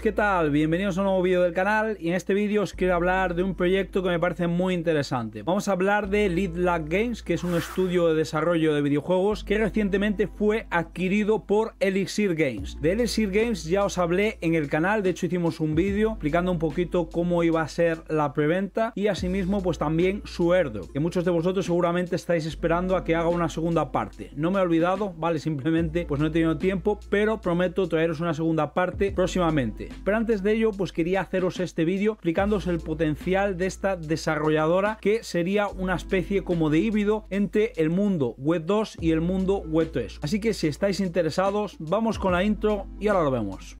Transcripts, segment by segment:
¿qué tal? Bienvenidos a un nuevo vídeo del canal y en este vídeo os quiero hablar de un proyecto que me parece muy interesante. Vamos a hablar de Lead Games, que es un estudio de desarrollo de videojuegos que recientemente fue adquirido por Elixir Games. De Elixir Games ya os hablé en el canal, de hecho hicimos un vídeo explicando un poquito cómo iba a ser la preventa y asimismo pues también su ERDO. que muchos de vosotros seguramente estáis esperando a que haga una segunda parte. No me he olvidado, vale, simplemente pues no he tenido tiempo, pero prometo traeros una segunda parte próximamente. Pero antes de ello, pues quería haceros este vídeo explicándoos el potencial de esta desarrolladora que sería una especie como de híbrido entre el mundo Web 2 y el mundo Web 3. Así que si estáis interesados, vamos con la intro y ahora lo vemos.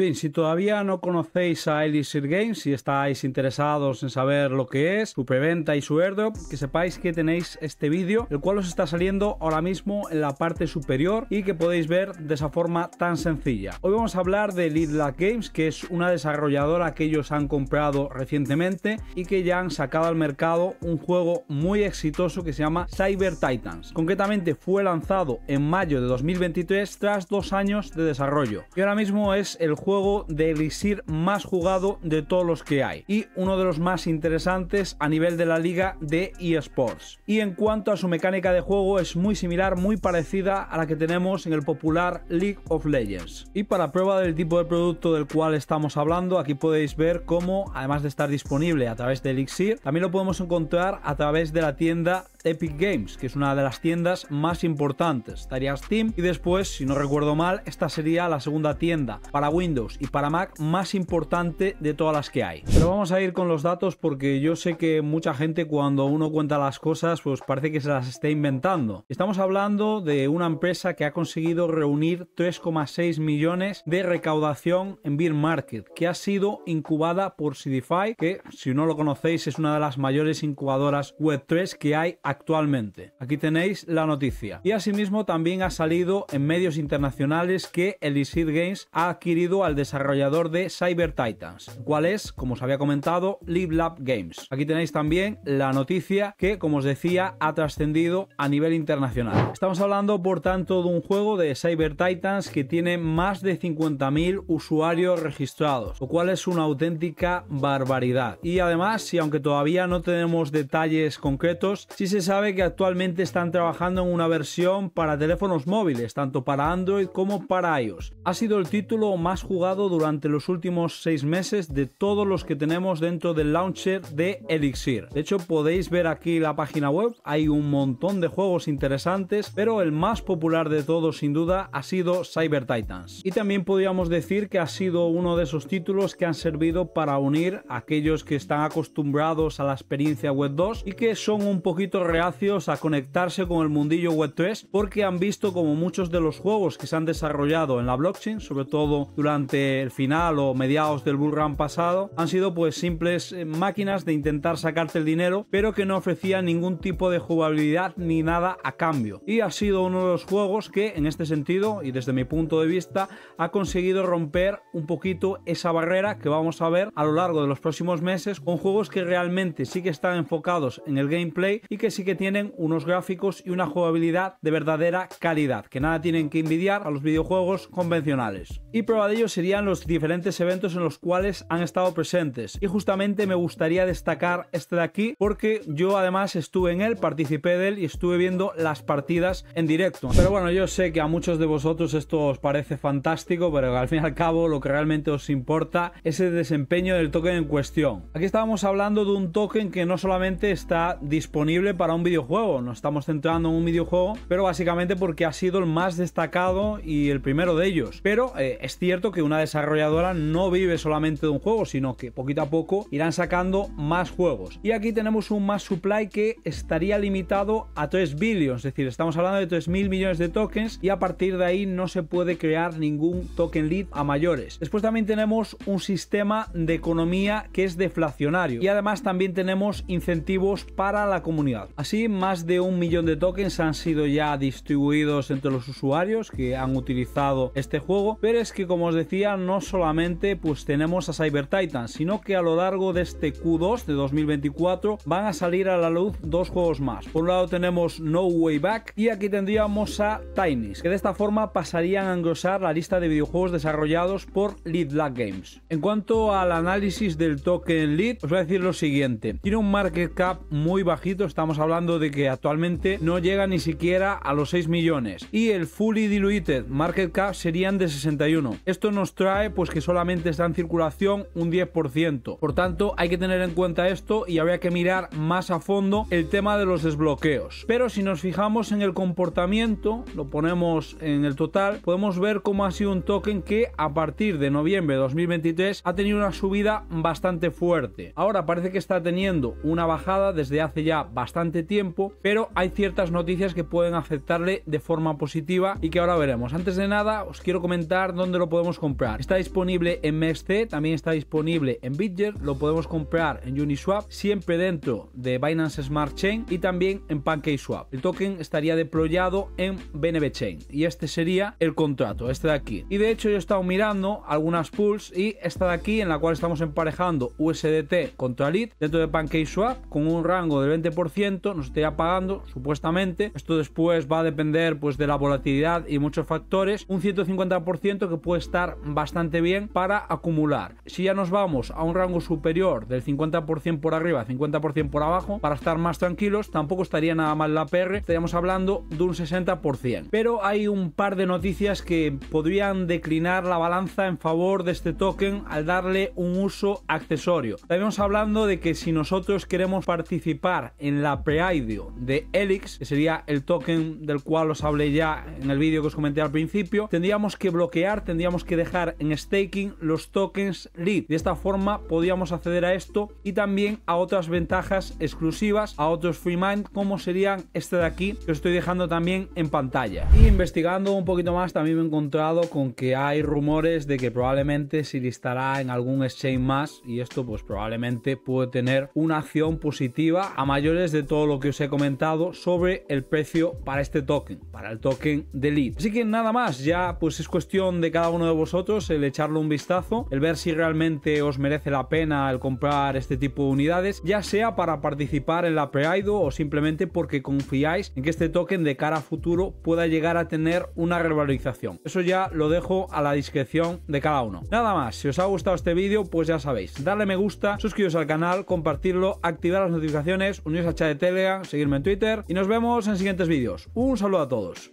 Bien, si todavía no conocéis a Elixir Games, si estáis interesados en saber lo que es, su preventa y su airdrop, que sepáis que tenéis este vídeo, el cual os está saliendo ahora mismo en la parte superior y que podéis ver de esa forma tan sencilla. Hoy vamos a hablar de Lidlack Games, que es una desarrolladora que ellos han comprado recientemente y que ya han sacado al mercado un juego muy exitoso que se llama Cyber Titans. Concretamente fue lanzado en mayo de 2023 tras dos años de desarrollo y ahora mismo es el juego de Elixir más jugado de todos los que hay y uno de los más interesantes a nivel de la liga de eSports. Y en cuanto a su mecánica de juego es muy similar, muy parecida a la que tenemos en el popular League of Legends. Y para prueba del tipo de producto del cual estamos hablando, aquí podéis ver cómo, además de estar disponible a través de Elixir, también lo podemos encontrar a través de la tienda Epic Games, que es una de las tiendas más importantes. Estaría Steam y después, si no recuerdo mal, esta sería la segunda tienda para Windows y para Mac más importante de todas las que hay. Pero vamos a ir con los datos porque yo sé que mucha gente cuando uno cuenta las cosas pues parece que se las está inventando. Estamos hablando de una empresa que ha conseguido reunir 3,6 millones de recaudación en Beer Market que ha sido incubada por Sidify que si no lo conocéis es una de las mayores incubadoras Web3 que hay actualmente. Aquí tenéis la noticia. Y asimismo también ha salido en medios internacionales que Elixir Games ha adquirido al desarrollador de Cyber Titans, cual es, como os había comentado, Live Lab Games. Aquí tenéis también la noticia que, como os decía, ha trascendido a nivel internacional. Estamos hablando, por tanto, de un juego de Cyber Titans que tiene más de 50.000 usuarios registrados, lo cual es una auténtica barbaridad. Y además, si aunque todavía no tenemos detalles concretos, sí se sabe que actualmente están trabajando en una versión para teléfonos móviles, tanto para Android como para iOS. Ha sido el título más jugado durante los últimos seis meses de todos los que tenemos dentro del launcher de Elixir. De hecho, podéis ver aquí la página web, hay un montón de juegos interesantes, pero el más popular de todos sin duda ha sido Cyber Titans. Y también podríamos decir que ha sido uno de esos títulos que han servido para unir a aquellos que están acostumbrados a la experiencia web 2 y que son un poquito reacios a conectarse con el mundillo web 3 porque han visto como muchos de los juegos que se han desarrollado en la blockchain, sobre todo durante el final o mediados del bull pasado han sido pues simples eh, máquinas de intentar sacarte el dinero, pero que no ofrecían ningún tipo de jugabilidad ni nada a cambio. Y ha sido uno de los juegos que en este sentido y desde mi punto de vista ha conseguido romper un poquito esa barrera que vamos a ver a lo largo de los próximos meses con juegos que realmente sí que están enfocados en el gameplay y que sí que tienen unos gráficos y una jugabilidad de verdadera calidad, que nada tienen que envidiar a los videojuegos convencionales. Y prueba de ello serían los diferentes eventos en los cuales han estado presentes. Y justamente me gustaría destacar este de aquí porque yo además estuve en él, participé de él y estuve viendo las partidas en directo. Pero bueno, yo sé que a muchos de vosotros esto os parece fantástico, pero al fin y al cabo lo que realmente os importa es el desempeño del token en cuestión. Aquí estábamos hablando de un token que no solamente está disponible para un videojuego, nos estamos centrando en un videojuego, pero básicamente porque ha sido el más destacado y el primero de ellos. Pero eh, es cierto que una desarrolladora no vive solamente de un juego, sino que poquito a poco irán sacando más juegos. Y aquí tenemos un más supply que estaría limitado a 3 billions, es decir, estamos hablando de mil millones de tokens y a partir de ahí no se puede crear ningún token lead a mayores. Después también tenemos un sistema de economía que es deflacionario y además también tenemos incentivos para la comunidad. Así, más de un millón de tokens han sido ya distribuidos entre los usuarios que han utilizado este juego, pero es que como os decía, no solamente pues tenemos a Cyber Titan, sino que a lo largo de este Q2 de 2024 van a salir a la luz dos juegos más. Por un lado tenemos No Way Back y aquí tendríamos a tiny's que de esta forma pasarían a engrosar la lista de videojuegos desarrollados por Lead Black Games. En cuanto al análisis del token Lead, os voy a decir lo siguiente. Tiene un market cap muy bajito, estamos hablando de que actualmente no llega ni siquiera a los 6 millones y el fully diluted market cap serían de 61. Esto no trae pues que solamente está en circulación un 10%. Por tanto, hay que tener en cuenta esto y habría que mirar más a fondo el tema de los desbloqueos. Pero si nos fijamos en el comportamiento, lo ponemos en el total, podemos ver cómo ha sido un token que a partir de noviembre de 2023 ha tenido una subida bastante fuerte. Ahora parece que está teniendo una bajada desde hace ya bastante tiempo, pero hay ciertas noticias que pueden afectarle de forma positiva y que ahora veremos. Antes de nada, os quiero comentar dónde lo podemos comprar Está disponible en MXC, también está disponible en Bitget, lo podemos comprar en Uniswap, siempre dentro de Binance Smart Chain y también en PancakeSwap. El token estaría deployado en BNB Chain y este sería el contrato, este de aquí. Y de hecho yo he estado mirando algunas pools y esta de aquí en la cual estamos emparejando USDT contra LIT dentro de PancakeSwap con un rango del 20% nos estaría pagando supuestamente. Esto después va a depender pues de la volatilidad y muchos factores. Un 150% que puede estar bastante bien para acumular. Si ya nos vamos a un rango superior del 50% por arriba, 50% por abajo, para estar más tranquilos, tampoco estaría nada mal la PR, estaríamos hablando de un 60%. Pero hay un par de noticias que podrían declinar la balanza en favor de este token al darle un uso accesorio. Estamos hablando de que si nosotros queremos participar en la pre de ELIX que sería el token del cual os hablé ya en el vídeo que os comenté al principio, tendríamos que bloquear, tendríamos que dejar en staking los tokens lead De esta forma podíamos acceder a esto y también a otras ventajas exclusivas, a otros free mind como serían este de aquí que os estoy dejando también en pantalla. Y investigando un poquito más también me he encontrado con que hay rumores de que probablemente se listará en algún exchange más y esto pues probablemente puede tener una acción positiva a mayores de todo lo que os he comentado sobre el precio para este token, para el token de lead. Así que nada más, ya pues es cuestión de cada uno de vosotros el echarle un vistazo, el ver si realmente os merece la pena el comprar este tipo de unidades, ya sea para participar en la pre o simplemente porque confiáis en que este token de cara a futuro pueda llegar a tener una revalorización. Eso ya lo dejo a la discreción de cada uno. Nada más, si os ha gustado este vídeo, pues ya sabéis, darle me gusta, suscribiros al canal, compartirlo, activar las notificaciones, uniros a chat de Telegram, seguirme en Twitter y nos vemos en siguientes vídeos. Un saludo a todos.